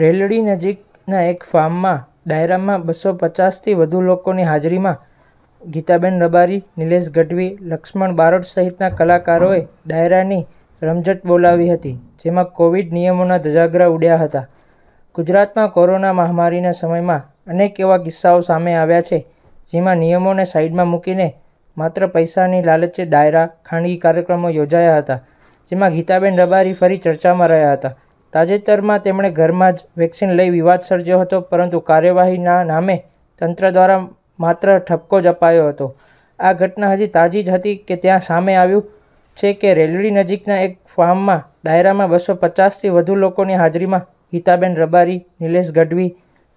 રેલડી નજીકના એક ફાર્મમાં ડાયરામાં બસો પચાસથી વધુ લોકોની હાજરીમાં ગીતાબેન રબારી નિલેશ ગઢવી લક્ષ્મણ બારોટ સહિતના કલાકારોએ ડાયરાની રમઝટ બોલાવી હતી જેમાં કોવિડ નિયમોના ધજાગરા ઉડ્યા હતા ગુજરાતમાં કોરોના મહામારીના સમયમાં અનેક એવા કિસ્સાઓ સામે આવ્યા છે જેમાં નિયમોને સાઈડમાં મૂકીને માત્ર પૈસાની લાલચે ડાયરા ખાનગી કાર્યક્રમો યોજાયા હતા જેમાં ગીતાબેન રબારી ફરી ચર્ચામાં રહ્યા હતા તાજેતરમાં તેમણે ઘરમાં જ વેક્સિન લઈ વિવાદ સર્જ્યો હતો પરંતુ કાર્યવાહીના નામે તંત્ર દ્વારા માત્ર ઠપકો જ અપાયો હતો આ ઘટના હજી તાજી જ હતી કે ત્યાં સામે આવ્યું છે કે રેલડી નજીકના એક ફાર્મમાં ડાયરામાં બસો પચાસથી વધુ લોકોની હાજરીમાં ગીતાબેન રબારી નિલેશ ગઢવી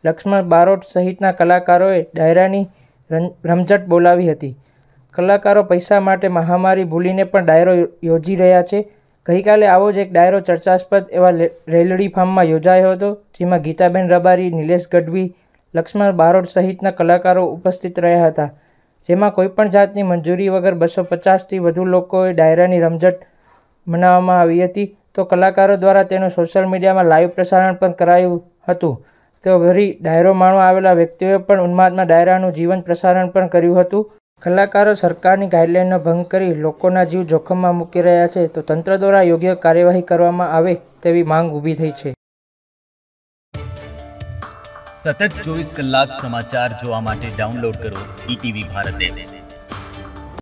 લક્ષ્મણ બારોટ સહિતના કલાકારોએ ડાયરાની રમઝટ બોલાવી હતી કલાકારો પૈસા માટે મહામારી ભૂલીને પણ ડાયરો યોજી રહ્યા છે ગઈકાલે આવો જ એક ડાયરો ચર્ચાસ્પદ એવા રેલડી ફાર્મમાં યોજાયો હતો જેમાં ગીતાબેન રબારી નિલેશ ગઢવી લક્ષ્મણ બારોટ સહિતના કલાકારો ઉપસ્થિત રહ્યા હતા જેમાં કોઈપણ જાતની મંજૂરી વગર બસો પચાસથી વધુ લોકોએ ડાયરાની રમઝટ મનાવવામાં આવી હતી તો કલાકારો દ્વારા તેનું સોશિયલ મીડિયામાં લાઈવ પ્રસારણ પણ કરાયું હતું તો વરી ડાયરો માણવા આવેલા વ્યક્તિઓએ પણ ઉન્માદમાં ડાયરાનું જીવન પ્રસારણ પણ કર્યું હતું કલાકારો સરકારની ગાઈડલાઈનનો ભંગ કરી લોકોના જીવ જોખમમાં મૂકી રહ્યા છે તો તંત્ર દ્વારા યોગ્ય કાર્યવાહી કરવામાં આવે તેવી માંગ ઊભી થઈ છે સતત ચોવીસ કલાક સમાચાર જોવા માટે ડાઉનલોડ કરો ઈટીવી ભારત એપ